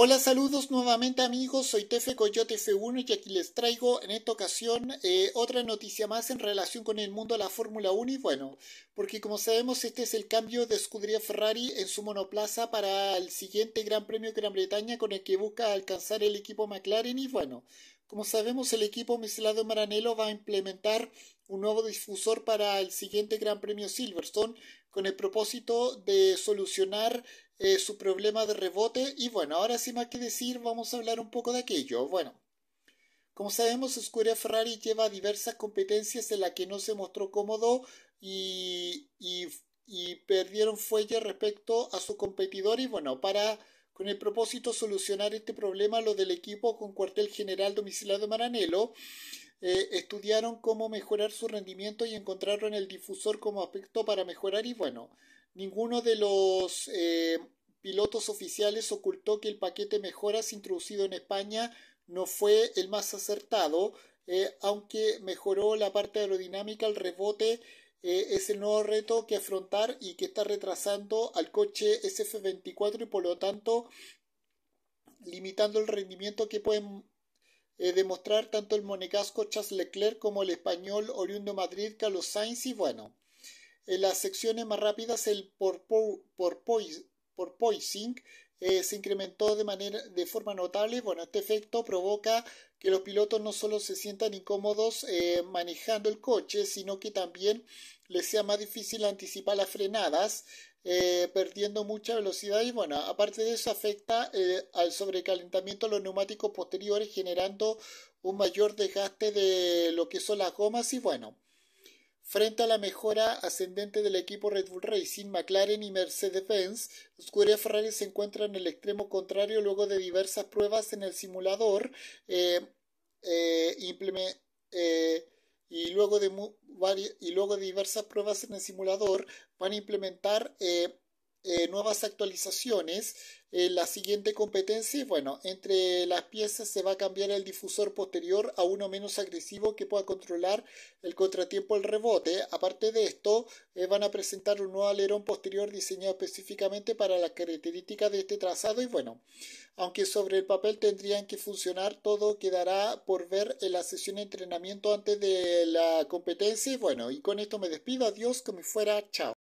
Hola, saludos nuevamente amigos, soy Tefe Coyote F1 y aquí les traigo en esta ocasión eh, otra noticia más en relación con el mundo de la Fórmula 1 y bueno, porque como sabemos este es el cambio de escudería Ferrari en su monoplaza para el siguiente Gran Premio de Gran Bretaña con el que busca alcanzar el equipo McLaren y bueno, como sabemos, el equipo Micelado Maranello va a implementar un nuevo difusor para el siguiente Gran Premio Silverstone con el propósito de solucionar eh, su problema de rebote. Y bueno, ahora sin más que decir, vamos a hablar un poco de aquello. Bueno, como sabemos, Scuderia Ferrari lleva diversas competencias en las que no se mostró cómodo y, y perdieron fuelle respecto a su competidor. Y bueno, para con el propósito de solucionar este problema, los del equipo con cuartel general domiciliado de Maranelo eh, estudiaron cómo mejorar su rendimiento y encontraron el difusor como aspecto para mejorar y bueno, ninguno de los eh, pilotos oficiales ocultó que el paquete mejoras introducido en España no fue el más acertado, eh, aunque mejoró la parte aerodinámica, el rebote, eh, es el nuevo reto que afrontar y que está retrasando al coche SF24 y por lo tanto limitando el rendimiento que pueden eh, demostrar tanto el monegasco Charles Leclerc como el español oriundo Madrid Carlos Sainz y bueno, en las secciones más rápidas el por por por eh, se incrementó de, manera, de forma notable. Bueno, este efecto provoca que los pilotos no solo se sientan incómodos eh, manejando el coche, sino que también les sea más difícil anticipar las frenadas, eh, perdiendo mucha velocidad y bueno, aparte de eso afecta al sobrecalentamiento de los neumáticos posteriores generando un mayor desgaste de lo que son las gomas y bueno, Frente a la mejora ascendente del equipo Red Bull Racing, McLaren y Mercedes-Benz, Scuderia Ferrari se encuentra en el extremo contrario luego de diversas pruebas en el simulador eh, eh, eh, y, luego de y luego de diversas pruebas en el simulador van a implementar eh, nuevas actualizaciones. en eh, la siguiente competencia bueno, entre las piezas se va a cambiar el difusor posterior a uno menos agresivo que pueda controlar el contratiempo el rebote. Aparte de esto, eh, van a presentar un nuevo alerón posterior diseñado específicamente para las características de este trazado y bueno, aunque sobre el papel tendrían que funcionar, todo quedará por ver en la sesión de entrenamiento antes de la competencia y bueno, y con esto me despido, adiós, como fuera, chao.